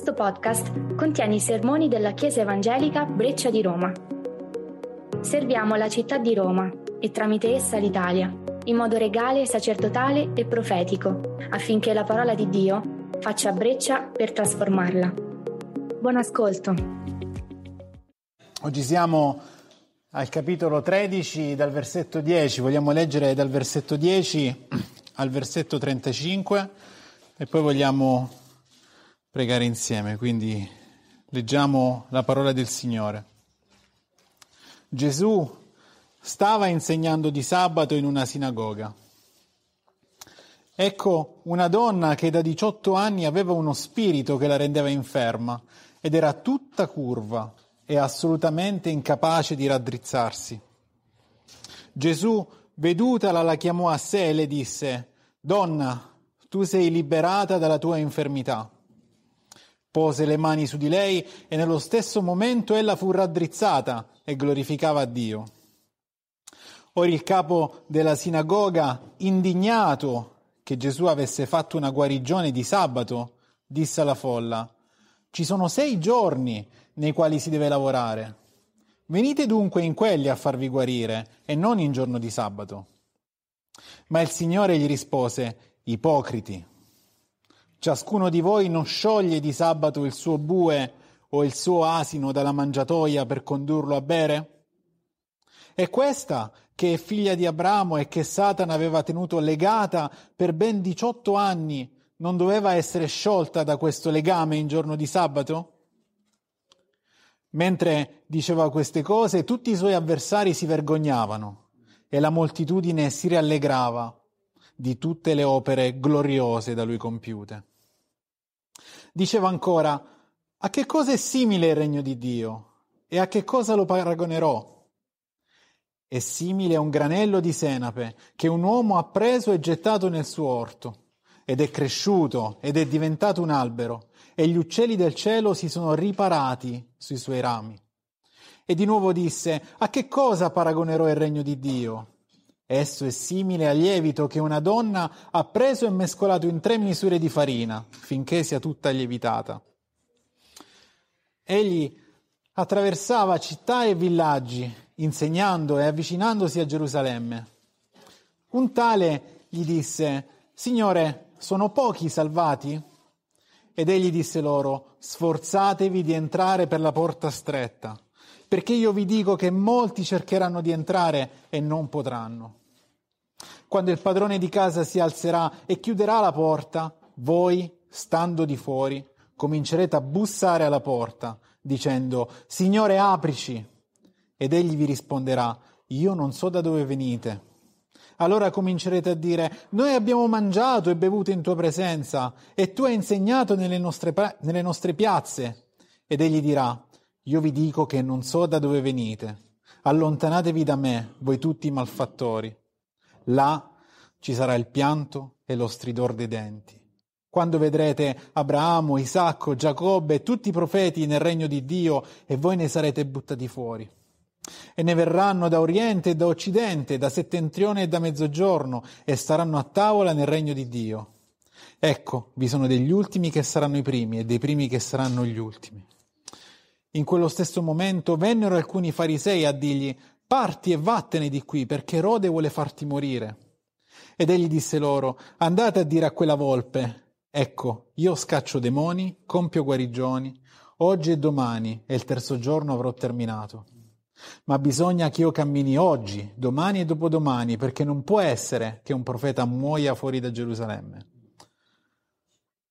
Questo podcast contiene i sermoni della Chiesa Evangelica Breccia di Roma. Serviamo la città di Roma e tramite essa l'Italia, in modo regale, sacerdotale e profetico, affinché la parola di Dio faccia breccia per trasformarla. Buon ascolto. Oggi siamo al capitolo 13 dal versetto 10, vogliamo leggere dal versetto 10 al versetto 35 e poi vogliamo pregare insieme, quindi leggiamo la parola del Signore. Gesù stava insegnando di sabato in una sinagoga. Ecco una donna che da 18 anni aveva uno spirito che la rendeva inferma ed era tutta curva e assolutamente incapace di raddrizzarsi. Gesù, vedutala, la chiamò a sé e le disse, Donna, tu sei liberata dalla tua infermità pose le mani su di lei e nello stesso momento ella fu raddrizzata e glorificava Dio. Ora il capo della sinagoga, indignato che Gesù avesse fatto una guarigione di sabato, disse alla folla, ci sono sei giorni nei quali si deve lavorare. Venite dunque in quelli a farvi guarire e non in giorno di sabato. Ma il Signore gli rispose, ipocriti. Ciascuno di voi non scioglie di sabato il suo bue o il suo asino dalla mangiatoia per condurlo a bere? E questa, che è figlia di Abramo e che Satana aveva tenuto legata per ben 18 anni, non doveva essere sciolta da questo legame in giorno di sabato? Mentre diceva queste cose, tutti i suoi avversari si vergognavano e la moltitudine si rallegrava di tutte le opere gloriose da lui compiute. Diceva ancora, a che cosa è simile il regno di Dio e a che cosa lo paragonerò? È simile a un granello di senape che un uomo ha preso e gettato nel suo orto, ed è cresciuto ed è diventato un albero, e gli uccelli del cielo si sono riparati sui suoi rami. E di nuovo disse, a che cosa paragonerò il regno di Dio? Esso è simile al lievito che una donna ha preso e mescolato in tre misure di farina, finché sia tutta lievitata. Egli attraversava città e villaggi, insegnando e avvicinandosi a Gerusalemme. Un tale gli disse, Signore, sono pochi i salvati? Ed egli disse loro, sforzatevi di entrare per la porta stretta perché io vi dico che molti cercheranno di entrare e non potranno. Quando il padrone di casa si alzerà e chiuderà la porta, voi, stando di fuori, comincerete a bussare alla porta, dicendo, Signore, aprici. Ed egli vi risponderà, io non so da dove venite. Allora comincerete a dire, noi abbiamo mangiato e bevuto in tua presenza, e tu hai insegnato nelle nostre, nelle nostre piazze. Ed egli dirà, io vi dico che non so da dove venite. Allontanatevi da me, voi tutti i malfattori. Là ci sarà il pianto e lo stridor dei denti. Quando vedrete Abramo, Isacco, Giacobbe e tutti i profeti nel regno di Dio e voi ne sarete buttati fuori. E ne verranno da oriente e da occidente, da settentrione e da mezzogiorno, e staranno a tavola nel regno di Dio. Ecco, vi sono degli ultimi che saranno i primi e dei primi che saranno gli ultimi. In quello stesso momento vennero alcuni farisei a dirgli Parti e vattene di qui, perché Erode vuole farti morire. Ed egli disse loro Andate a dire a quella volpe Ecco, io scaccio demoni, compio guarigioni, oggi e domani e il terzo giorno avrò terminato. Ma bisogna che io cammini oggi, domani e dopodomani, perché non può essere che un profeta muoia fuori da Gerusalemme.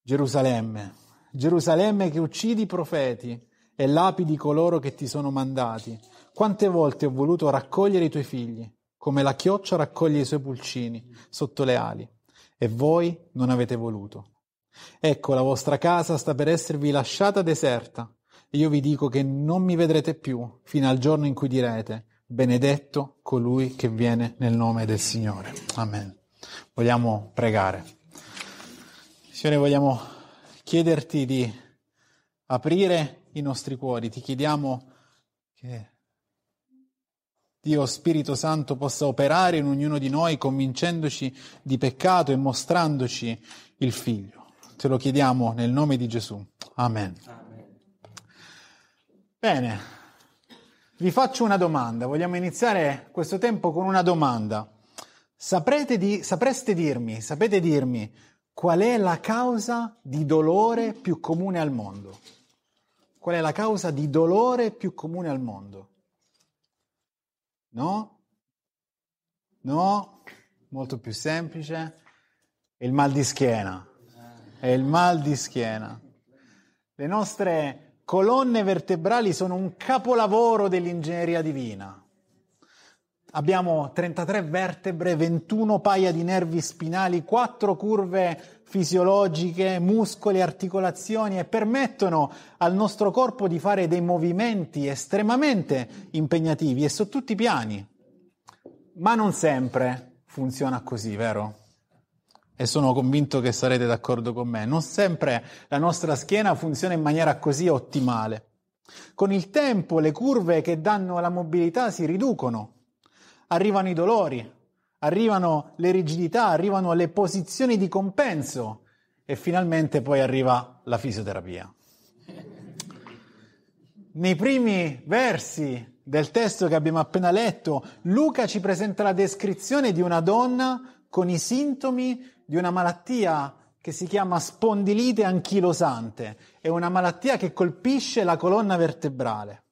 Gerusalemme, Gerusalemme che uccidi i profeti e lapidi coloro che ti sono mandati. Quante volte ho voluto raccogliere i tuoi figli, come la chioccia raccoglie i suoi pulcini sotto le ali, e voi non avete voluto. Ecco, la vostra casa sta per esservi lasciata deserta, io vi dico che non mi vedrete più fino al giorno in cui direte, benedetto colui che viene nel nome del Signore. Amen. Vogliamo pregare. Signore, vogliamo chiederti di aprire i nostri cuori. Ti chiediamo che Dio Spirito Santo possa operare in ognuno di noi convincendoci di peccato e mostrandoci il Figlio. Te lo chiediamo nel nome di Gesù. Amen. Amen. Bene, vi faccio una domanda. Vogliamo iniziare questo tempo con una domanda. Di, sapreste dirmi, sapete dirmi qual è la causa di dolore più comune al mondo? Qual è la causa di dolore più comune al mondo? No? No? Molto più semplice. È il mal di schiena. È il mal di schiena. Le nostre colonne vertebrali sono un capolavoro dell'ingegneria divina. Abbiamo 33 vertebre, 21 paia di nervi spinali, 4 curve fisiologiche, muscoli, articolazioni e permettono al nostro corpo di fare dei movimenti estremamente impegnativi e su tutti i piani. Ma non sempre funziona così, vero? e sono convinto che sarete d'accordo con me, non sempre la nostra schiena funziona in maniera così ottimale. Con il tempo le curve che danno la mobilità si riducono, arrivano i dolori, arrivano le rigidità, arrivano le posizioni di compenso e finalmente poi arriva la fisioterapia. Nei primi versi del testo che abbiamo appena letto, Luca ci presenta la descrizione di una donna con i sintomi di una malattia che si chiama spondilite anchilosante. È una malattia che colpisce la colonna vertebrale.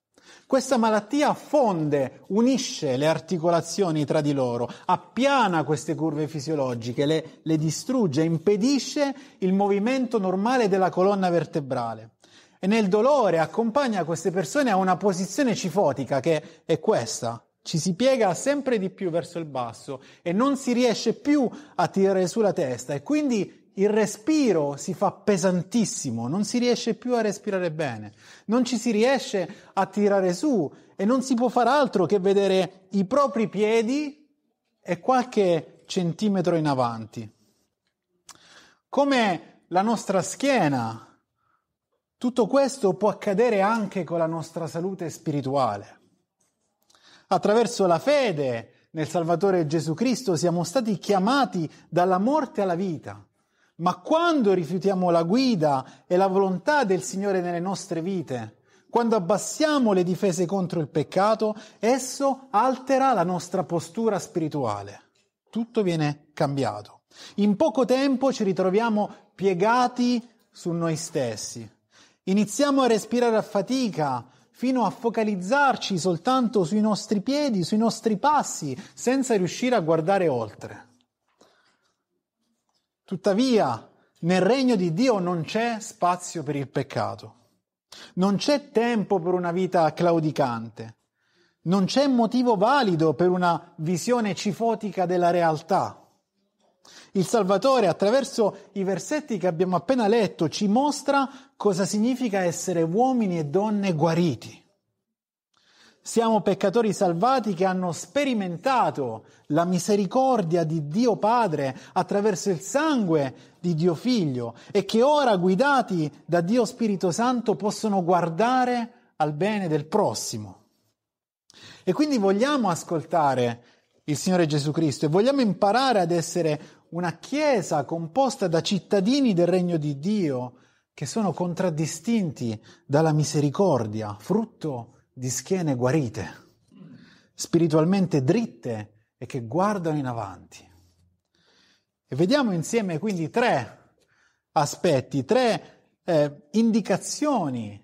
Questa malattia fonde, unisce le articolazioni tra di loro, appiana queste curve fisiologiche, le, le distrugge, impedisce il movimento normale della colonna vertebrale e nel dolore accompagna queste persone a una posizione cifotica che è questa. Ci si piega sempre di più verso il basso e non si riesce più a tirare su la testa e quindi il respiro si fa pesantissimo, non si riesce più a respirare bene, non ci si riesce a tirare su e non si può fare altro che vedere i propri piedi e qualche centimetro in avanti. Come la nostra schiena, tutto questo può accadere anche con la nostra salute spirituale. Attraverso la fede nel Salvatore Gesù Cristo siamo stati chiamati dalla morte alla vita ma quando rifiutiamo la guida e la volontà del Signore nelle nostre vite, quando abbassiamo le difese contro il peccato, esso altera la nostra postura spirituale. Tutto viene cambiato. In poco tempo ci ritroviamo piegati su noi stessi. Iniziamo a respirare a fatica, fino a focalizzarci soltanto sui nostri piedi, sui nostri passi, senza riuscire a guardare oltre. Tuttavia, nel regno di Dio non c'è spazio per il peccato. Non c'è tempo per una vita claudicante. Non c'è motivo valido per una visione cifotica della realtà. Il Salvatore, attraverso i versetti che abbiamo appena letto, ci mostra cosa significa essere uomini e donne guariti. Siamo peccatori salvati che hanno sperimentato la misericordia di Dio Padre attraverso il sangue di Dio Figlio e che ora, guidati da Dio Spirito Santo, possono guardare al bene del prossimo. E quindi vogliamo ascoltare il Signore Gesù Cristo e vogliamo imparare ad essere una Chiesa composta da cittadini del regno di Dio che sono contraddistinti dalla misericordia, frutto di Dio di schiene guarite, spiritualmente dritte e che guardano in avanti. E vediamo insieme quindi tre aspetti, tre eh, indicazioni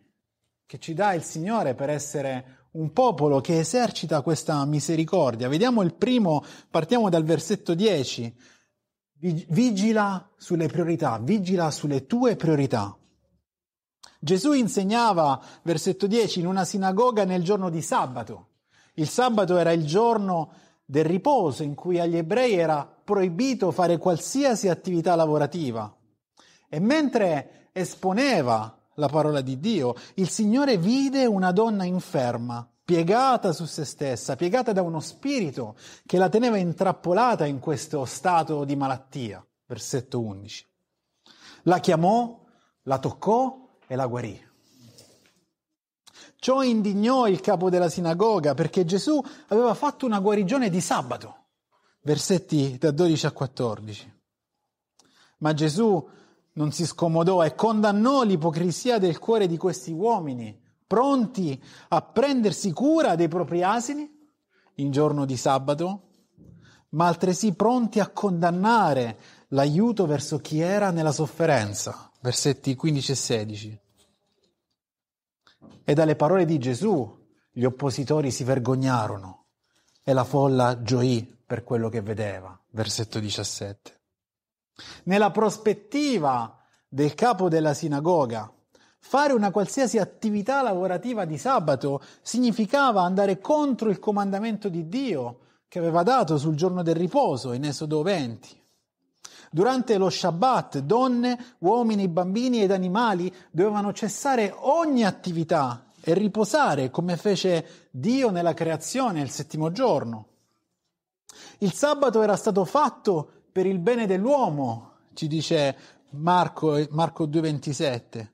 che ci dà il Signore per essere un popolo che esercita questa misericordia. Vediamo il primo, partiamo dal versetto 10. Vigila sulle priorità, vigila sulle tue priorità. Gesù insegnava, versetto 10, in una sinagoga nel giorno di sabato. Il sabato era il giorno del riposo in cui agli ebrei era proibito fare qualsiasi attività lavorativa. E mentre esponeva la parola di Dio, il Signore vide una donna inferma, piegata su se stessa, piegata da uno spirito che la teneva intrappolata in questo stato di malattia. Versetto 11. La chiamò, la toccò e la guarì. Ciò indignò il capo della sinagoga perché Gesù aveva fatto una guarigione di sabato, versetti da 12 a 14. Ma Gesù non si scomodò e condannò l'ipocrisia del cuore di questi uomini, pronti a prendersi cura dei propri asini in giorno di sabato, ma altresì pronti a condannare l'aiuto verso chi era nella sofferenza versetti 15 e 16. E dalle parole di Gesù gli oppositori si vergognarono e la folla gioì per quello che vedeva, versetto 17. Nella prospettiva del capo della sinagoga, fare una qualsiasi attività lavorativa di sabato significava andare contro il comandamento di Dio che aveva dato sul giorno del riposo in Esodo 20. Durante lo Shabbat donne, uomini, bambini ed animali dovevano cessare ogni attività e riposare come fece Dio nella creazione il settimo giorno. Il sabato era stato fatto per il bene dell'uomo, ci dice Marco, Marco 2,27.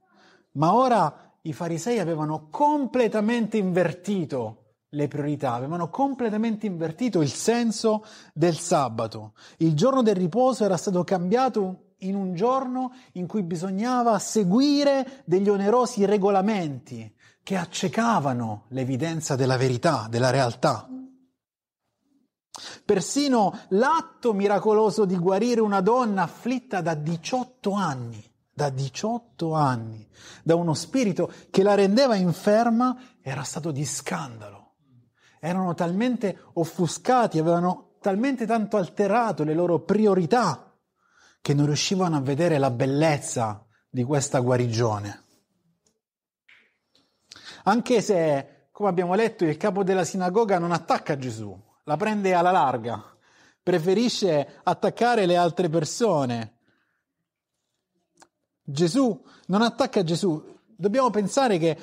Ma ora i farisei avevano completamente invertito le priorità, avevano completamente invertito il senso del sabato. Il giorno del riposo era stato cambiato in un giorno in cui bisognava seguire degli onerosi regolamenti che accecavano l'evidenza della verità, della realtà. Persino l'atto miracoloso di guarire una donna afflitta da 18 anni, da 18 anni, da uno spirito che la rendeva inferma, era stato di scandalo erano talmente offuscati, avevano talmente tanto alterato le loro priorità che non riuscivano a vedere la bellezza di questa guarigione. Anche se, come abbiamo letto, il capo della sinagoga non attacca Gesù, la prende alla larga, preferisce attaccare le altre persone. Gesù non attacca Gesù. Dobbiamo pensare che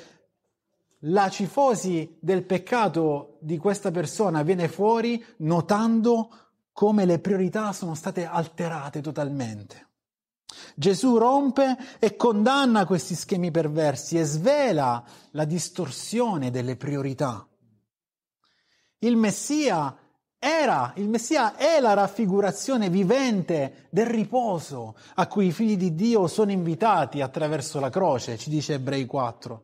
la cifosi del peccato di questa persona viene fuori notando come le priorità sono state alterate totalmente. Gesù rompe e condanna questi schemi perversi e svela la distorsione delle priorità. Il Messia era, il Messia è la raffigurazione vivente del riposo a cui i figli di Dio sono invitati attraverso la croce, ci dice Ebrei 4.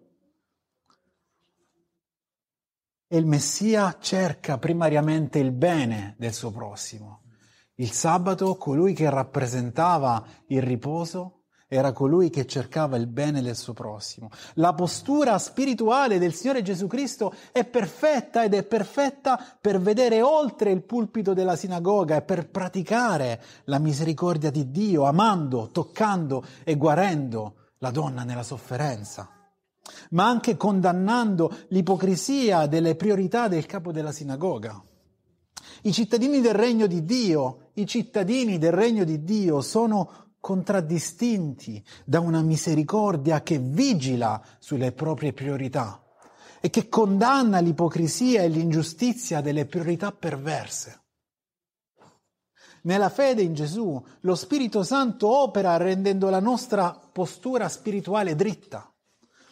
E il Messia cerca primariamente il bene del suo prossimo. Il sabato, colui che rappresentava il riposo, era colui che cercava il bene del suo prossimo. La postura spirituale del Signore Gesù Cristo è perfetta ed è perfetta per vedere oltre il pulpito della sinagoga e per praticare la misericordia di Dio, amando, toccando e guarendo la donna nella sofferenza ma anche condannando l'ipocrisia delle priorità del capo della sinagoga. I cittadini del regno di Dio, i cittadini del regno di Dio sono contraddistinti da una misericordia che vigila sulle proprie priorità e che condanna l'ipocrisia e l'ingiustizia delle priorità perverse. Nella fede in Gesù, lo Spirito Santo opera rendendo la nostra postura spirituale dritta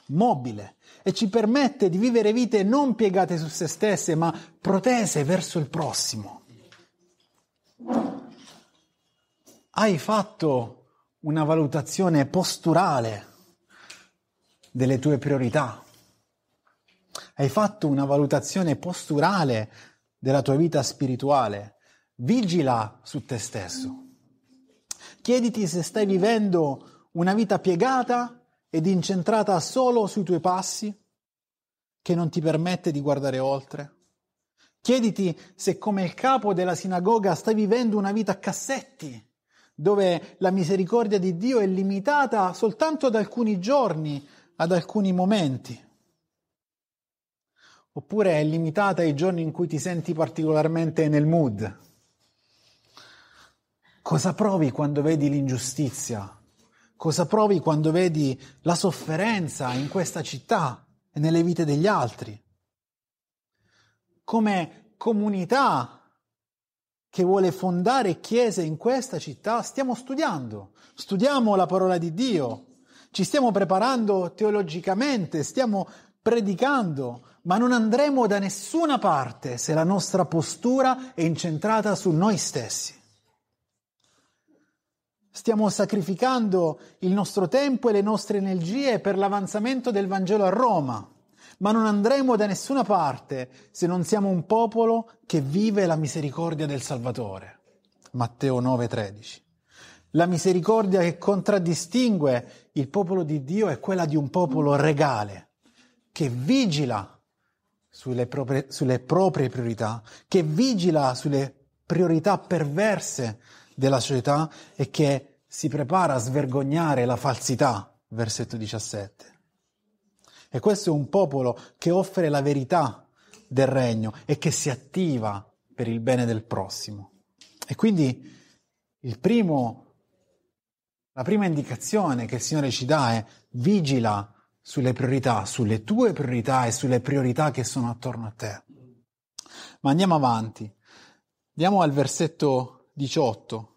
mobile e ci permette di vivere vite non piegate su se stesse, ma protese verso il prossimo. Hai fatto una valutazione posturale delle tue priorità. Hai fatto una valutazione posturale della tua vita spirituale. Vigila su te stesso. Chiediti se stai vivendo una vita piegata ed incentrata solo sui tuoi passi che non ti permette di guardare oltre? Chiediti se come il capo della sinagoga stai vivendo una vita a cassetti, dove la misericordia di Dio è limitata soltanto ad alcuni giorni, ad alcuni momenti. Oppure è limitata ai giorni in cui ti senti particolarmente nel mood. Cosa provi quando vedi l'ingiustizia, cosa provi quando vedi la sofferenza in questa città e nelle vite degli altri. Come comunità che vuole fondare chiese in questa città, stiamo studiando, studiamo la parola di Dio, ci stiamo preparando teologicamente, stiamo predicando, ma non andremo da nessuna parte se la nostra postura è incentrata su noi stessi stiamo sacrificando il nostro tempo e le nostre energie per l'avanzamento del Vangelo a Roma, ma non andremo da nessuna parte se non siamo un popolo che vive la misericordia del Salvatore. Matteo 9:13. La misericordia che contraddistingue il popolo di Dio è quella di un popolo regale, che vigila sulle proprie, sulle proprie priorità, che vigila sulle priorità perverse della società e che si prepara a svergognare la falsità, versetto 17. E questo è un popolo che offre la verità del regno e che si attiva per il bene del prossimo. E quindi primo, la prima indicazione che il Signore ci dà è vigila sulle priorità, sulle tue priorità e sulle priorità che sono attorno a te. Ma andiamo avanti. Andiamo al versetto 18.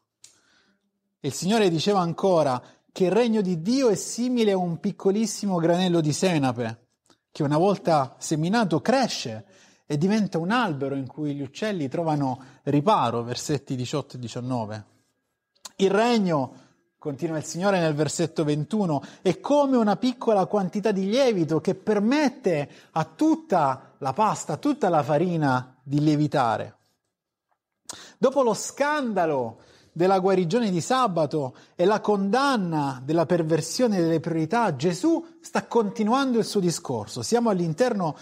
Il Signore diceva ancora che il regno di Dio è simile a un piccolissimo granello di senape, che una volta seminato cresce e diventa un albero in cui gli uccelli trovano riparo, versetti 18 e 19. Il regno, continua il Signore nel versetto 21, è come una piccola quantità di lievito che permette a tutta la pasta, a tutta la farina di lievitare. Dopo lo scandalo della guarigione di sabato e la condanna della perversione delle priorità, Gesù sta continuando il suo discorso. Siamo all'interno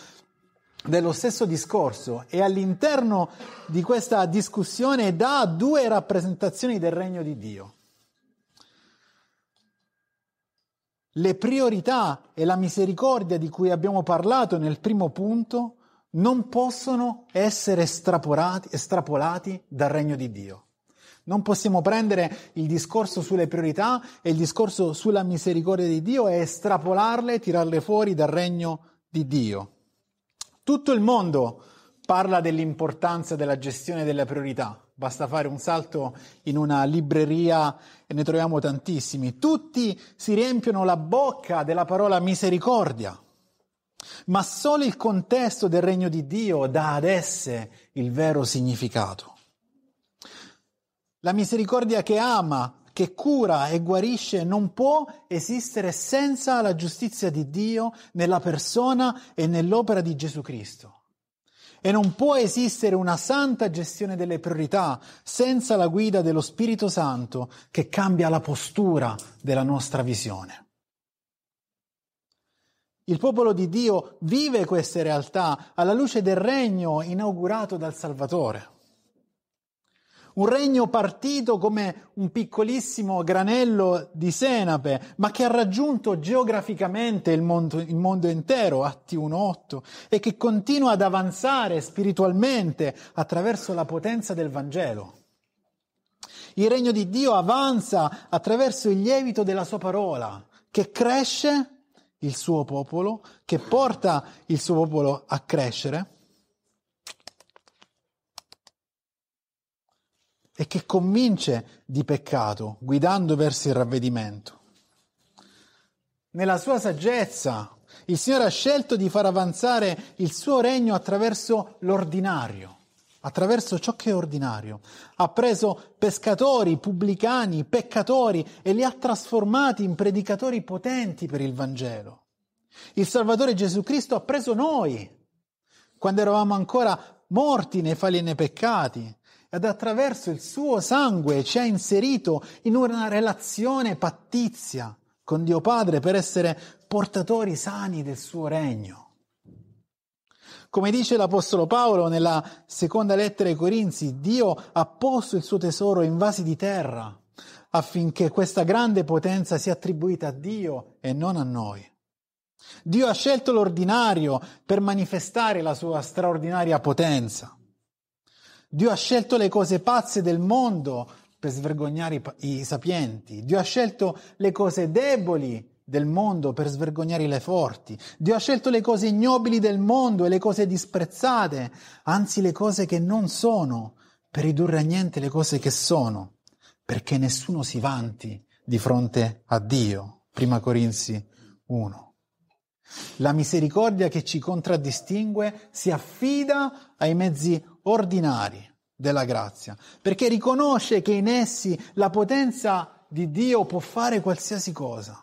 dello stesso discorso e all'interno di questa discussione dà due rappresentazioni del regno di Dio. Le priorità e la misericordia di cui abbiamo parlato nel primo punto non possono essere estrapolati, estrapolati dal regno di Dio. Non possiamo prendere il discorso sulle priorità e il discorso sulla misericordia di Dio e estrapolarle, tirarle fuori dal regno di Dio. Tutto il mondo parla dell'importanza della gestione delle priorità. Basta fare un salto in una libreria e ne troviamo tantissimi. Tutti si riempiono la bocca della parola misericordia, ma solo il contesto del regno di Dio dà ad esse il vero significato. La misericordia che ama, che cura e guarisce non può esistere senza la giustizia di Dio nella persona e nell'opera di Gesù Cristo. E non può esistere una santa gestione delle priorità senza la guida dello Spirito Santo che cambia la postura della nostra visione. Il popolo di Dio vive queste realtà alla luce del regno inaugurato dal Salvatore un regno partito come un piccolissimo granello di senape, ma che ha raggiunto geograficamente il mondo, il mondo intero, Atti 1.8, e che continua ad avanzare spiritualmente attraverso la potenza del Vangelo. Il regno di Dio avanza attraverso il lievito della sua parola, che cresce il suo popolo, che porta il suo popolo a crescere e che convince di peccato, guidando verso il ravvedimento. Nella sua saggezza, il Signore ha scelto di far avanzare il suo regno attraverso l'ordinario, attraverso ciò che è ordinario. Ha preso pescatori, pubblicani, peccatori e li ha trasformati in predicatori potenti per il Vangelo. Il Salvatore Gesù Cristo ha preso noi, quando eravamo ancora morti nei falli e nei peccati, ed attraverso il suo sangue ci ha inserito in una relazione pattizia con Dio Padre per essere portatori sani del suo regno. Come dice l'Apostolo Paolo nella seconda lettera ai Corinzi, Dio ha posto il suo tesoro in vasi di terra affinché questa grande potenza sia attribuita a Dio e non a noi. Dio ha scelto l'ordinario per manifestare la sua straordinaria potenza. Dio ha scelto le cose pazze del mondo per svergognare i, sapienti. Dio ha scelto le cose deboli del mondo per svergognare le forti. Dio ha scelto le cose ignobili del mondo e le cose disprezzate, anzi le cose che non sono, per ridurre a niente le cose che sono, perché nessuno si vanti di fronte a Dio. Prima Corinzi 1. La misericordia che ci contraddistingue si affida ai mezzi ordinari della grazia, perché riconosce che in essi la potenza di Dio può fare qualsiasi cosa.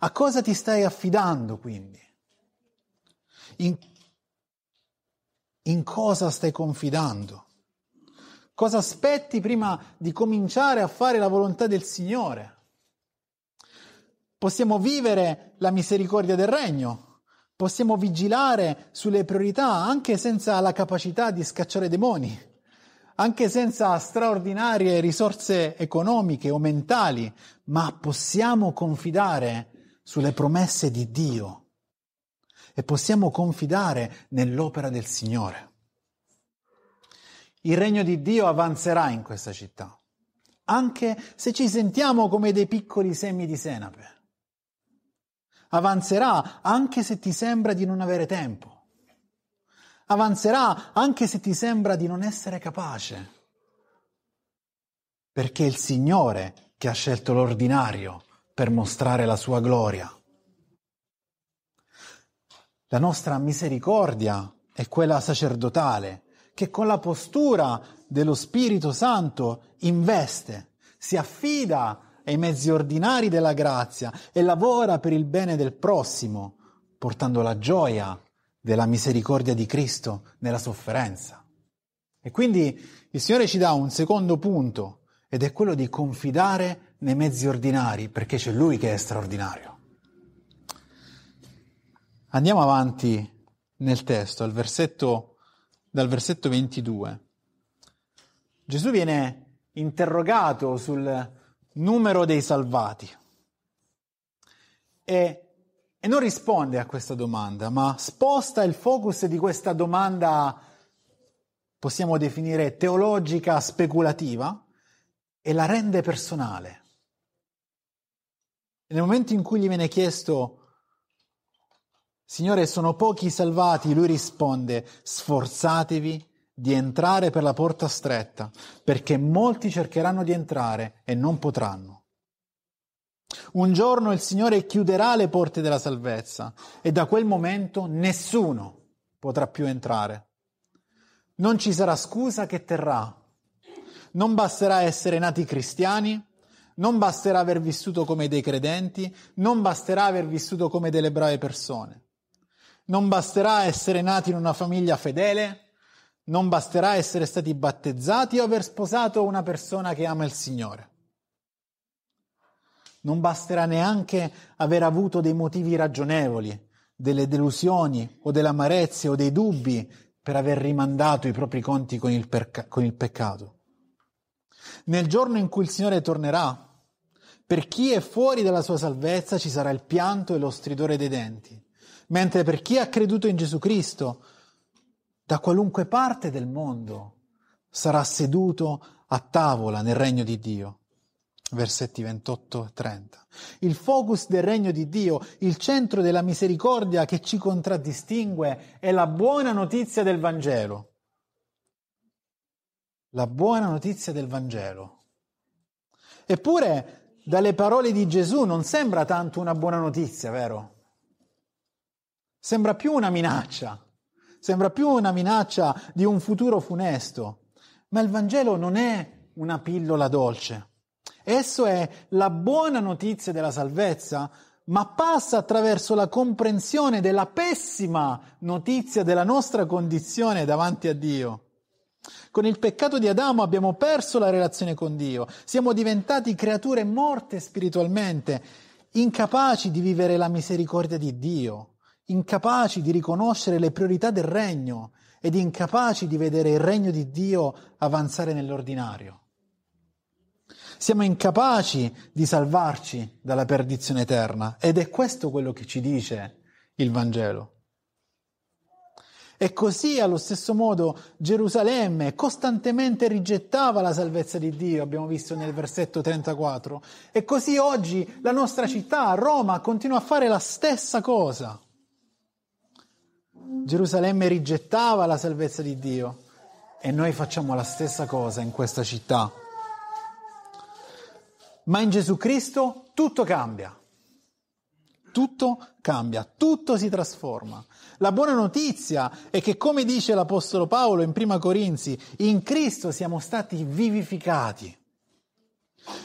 A cosa ti stai affidando quindi? In, in cosa stai confidando? Cosa aspetti prima di cominciare a fare la volontà del Signore? possiamo vivere la misericordia del regno, possiamo vigilare sulle priorità anche senza la capacità di scacciare demoni, anche senza straordinarie risorse economiche o mentali, ma possiamo confidare sulle promesse di Dio e possiamo confidare nell'opera del Signore. Il regno di Dio avanzerà in questa città, anche se ci sentiamo come dei piccoli semi di senape avanzerà anche se ti sembra di non avere tempo, avanzerà anche se ti sembra di non essere capace, perché è il Signore che ha scelto l'ordinario per mostrare la sua gloria. La nostra misericordia è quella sacerdotale, che con la postura dello Spirito Santo investe, si affida e i mezzi ordinari della grazia e lavora per il bene del prossimo, portando la gioia della misericordia di Cristo nella sofferenza. E quindi il Signore ci dà un secondo punto ed è quello di confidare nei mezzi ordinari perché c'è Lui che è straordinario. Andiamo avanti nel testo, versetto, dal versetto 22. Gesù viene interrogato sul numero dei salvati. E, e, non risponde a questa domanda, ma sposta il focus di questa domanda, possiamo definire teologica speculativa, e la rende personale. E nel momento in cui gli viene chiesto, Signore, sono pochi salvati, lui risponde, sforzatevi di entrare per la porta stretta, perché molti cercheranno di entrare e non potranno. Un giorno il Signore chiuderà le porte della salvezza e da quel momento nessuno potrà più entrare. Non ci sarà scusa che terrà. Non basterà essere nati cristiani, non basterà aver vissuto come dei credenti, non basterà aver vissuto come delle brave persone. Non basterà essere nati in una famiglia fedele, non basterà essere stati battezzati o aver sposato una persona che ama il Signore. Non basterà neanche aver avuto dei motivi ragionevoli, delle delusioni o delle amarezze o dei dubbi per aver rimandato i propri conti con il, perca- con il peccato. Nel giorno in cui il Signore tornerà, per chi è fuori dalla sua salvezza ci sarà il pianto e lo stridore dei denti, mentre per chi ha creduto in Gesù Cristo da qualunque parte del mondo sarà seduto a tavola nel regno di Dio. Versetti 28 e 30. Il focus del regno di Dio, il centro della misericordia che ci contraddistingue, è la buona notizia del Vangelo. La buona notizia del Vangelo. Eppure, dalle parole di Gesù non sembra tanto una buona notizia, vero? Sembra più una minaccia sembra più una minaccia di un futuro funesto. Ma il Vangelo non è una pillola dolce. Esso è la buona notizia della salvezza, ma passa attraverso la comprensione della pessima notizia della nostra condizione davanti a Dio. Con il peccato di Adamo abbiamo perso la relazione con Dio, siamo diventati creature morte spiritualmente, incapaci di vivere la misericordia di Dio incapaci di riconoscere le priorità del regno ed incapaci di vedere il regno di Dio avanzare nell'ordinario. Siamo incapaci di salvarci dalla perdizione eterna ed è questo quello che ci dice il Vangelo. E così allo stesso modo Gerusalemme costantemente rigettava la salvezza di Dio, abbiamo visto nel versetto 34, e così oggi la nostra città, Roma, continua a fare la stessa cosa. Gerusalemme rigettava la salvezza di Dio e noi facciamo la stessa cosa in questa città. Ma in Gesù Cristo tutto cambia. Tutto cambia, tutto si trasforma. La buona notizia è che, come dice l'Apostolo Paolo in 1 Corinzi, in Cristo siamo stati vivificati.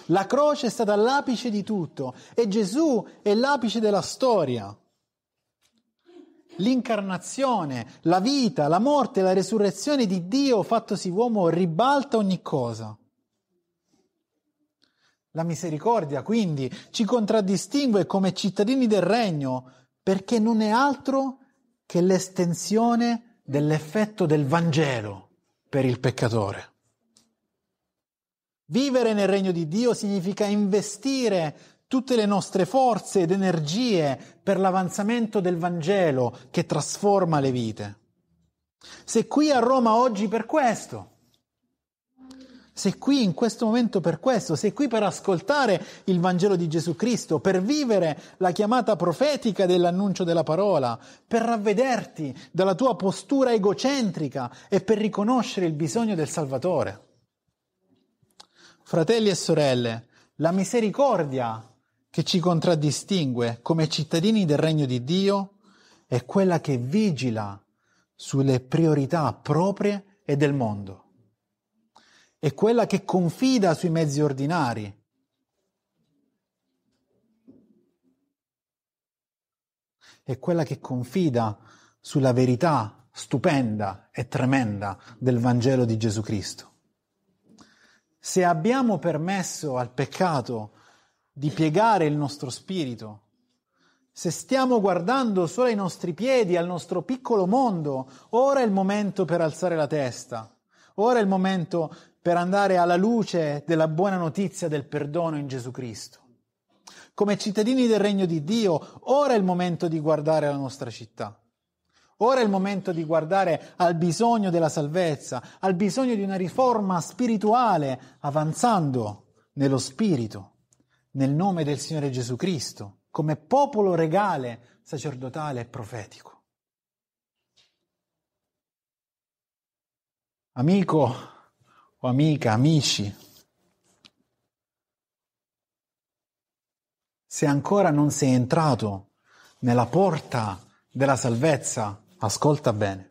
La croce è stata l'apice di tutto e Gesù è l'apice della storia l'incarnazione, la vita, la morte, la resurrezione di Dio fattosi uomo ribalta ogni cosa. La misericordia, quindi, ci contraddistingue come cittadini del regno, perché non è altro che l'estensione dell'effetto del Vangelo per il peccatore. Vivere nel regno di Dio significa investire tutte le nostre forze ed energie per l'avanzamento del Vangelo che trasforma le vite. Sei qui a Roma oggi per questo. Sei qui in questo momento per questo, sei qui per ascoltare il Vangelo di Gesù Cristo, per vivere la chiamata profetica dell'annuncio della parola, per ravvederti dalla tua postura egocentrica e per riconoscere il bisogno del Salvatore. Fratelli e sorelle, la misericordia che ci contraddistingue come cittadini del regno di Dio è quella che vigila sulle priorità proprie e del mondo. È quella che confida sui mezzi ordinari. È quella che confida sulla verità stupenda e tremenda del Vangelo di Gesù Cristo. Se abbiamo permesso al peccato di piegare il nostro spirito. Se stiamo guardando solo ai nostri piedi, al nostro piccolo mondo, ora è il momento per alzare la testa, ora è il momento per andare alla luce della buona notizia del perdono in Gesù Cristo. Come cittadini del regno di Dio, ora è il momento di guardare la nostra città. Ora è il momento di guardare al bisogno della salvezza, al bisogno di una riforma spirituale, avanzando nello spirito nel nome del Signore Gesù Cristo, come popolo regale, sacerdotale e profetico. Amico o amica, amici, se ancora non sei entrato nella porta della salvezza, ascolta bene.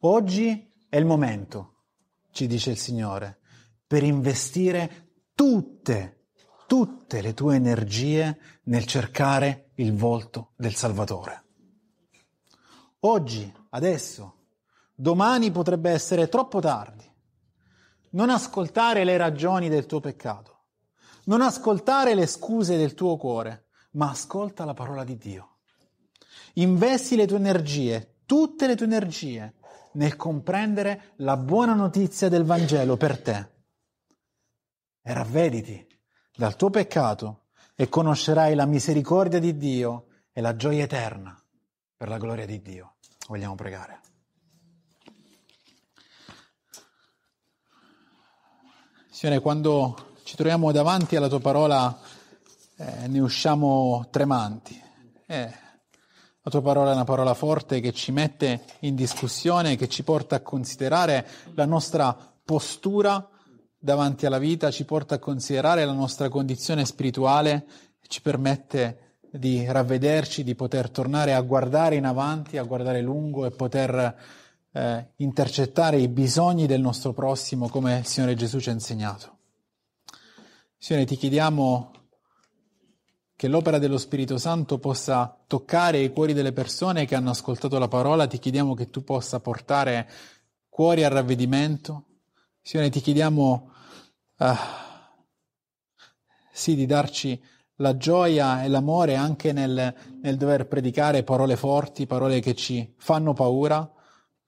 Oggi è il momento, ci dice il Signore, per investire tutte le tutte le tue energie nel cercare il volto del Salvatore. Oggi, adesso, domani potrebbe essere troppo tardi. Non ascoltare le ragioni del tuo peccato. Non ascoltare le scuse del tuo cuore, ma ascolta la parola di Dio. Investi le tue energie, tutte le tue energie, nel comprendere la buona notizia del Vangelo per te. E ravvediti dal tuo peccato e conoscerai la misericordia di Dio e la gioia eterna per la gloria di Dio. Vogliamo pregare. Signore, quando ci troviamo davanti alla tua parola eh, ne usciamo tremanti. Eh, la tua parola è una parola forte che ci mette in discussione, che ci porta a considerare la nostra postura davanti alla vita ci porta a considerare la nostra condizione spirituale ci permette di ravvederci, di poter tornare a guardare in avanti, a guardare lungo e poter eh, intercettare i bisogni del nostro prossimo come il Signore Gesù ci ha insegnato. Signore, ti chiediamo che l'opera dello Spirito Santo possa toccare i cuori delle persone che hanno ascoltato la parola, ti chiediamo che tu possa portare cuori al ravvedimento. Signore, ti chiediamo ah, sì, di darci la gioia e l'amore anche nel, nel dover predicare parole forti, parole che ci fanno paura,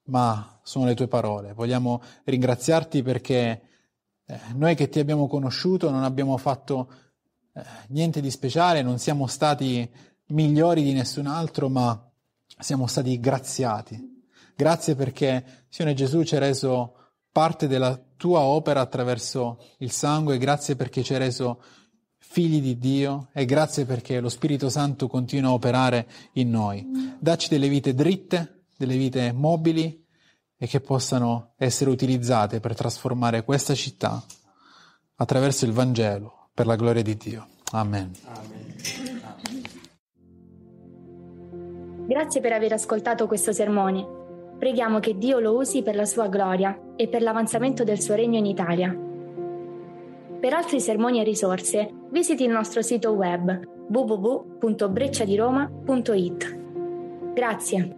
ma sono le tue parole. Vogliamo ringraziarti perché eh, noi che ti abbiamo conosciuto non abbiamo fatto eh, niente di speciale, non siamo stati migliori di nessun altro, ma siamo stati graziati. Grazie perché Signore Gesù ci ha reso parte della tua opera attraverso il sangue, grazie perché ci hai reso figli di Dio e grazie perché lo Spirito Santo continua a operare in noi. Dacci delle vite dritte, delle vite mobili e che possano essere utilizzate per trasformare questa città attraverso il Vangelo per la gloria di Dio. Amen. Amen. Grazie per aver ascoltato questo sermone. Preghiamo che Dio lo usi per la sua gloria e per l'avanzamento del suo regno in Italia. Per altri sermoni e risorse, visiti il nostro sito web www.brecciadiroma.it. Grazie.